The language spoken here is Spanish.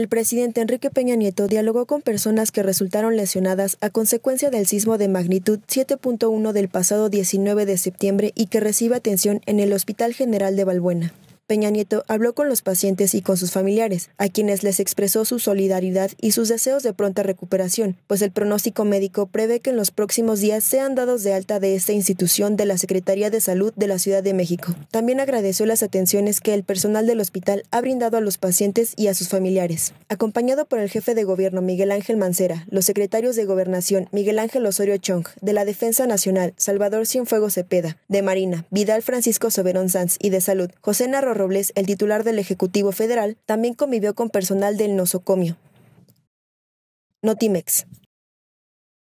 El presidente Enrique Peña Nieto dialogó con personas que resultaron lesionadas a consecuencia del sismo de magnitud 7.1 del pasado 19 de septiembre y que recibe atención en el Hospital General de Balbuena. Peña Nieto habló con los pacientes y con sus familiares, a quienes les expresó su solidaridad y sus deseos de pronta recuperación, pues el pronóstico médico prevé que en los próximos días sean dados de alta de esta institución de la Secretaría de Salud de la Ciudad de México. También agradeció las atenciones que el personal del hospital ha brindado a los pacientes y a sus familiares. Acompañado por el jefe de gobierno Miguel Ángel Mancera, los secretarios de Gobernación Miguel Ángel Osorio Chong, de la Defensa Nacional Salvador Cienfuegos Cepeda, de Marina Vidal Francisco Soberón Sanz y de Salud José Narro Robles, el titular del Ejecutivo Federal, también convivió con personal del nosocomio. Notimex.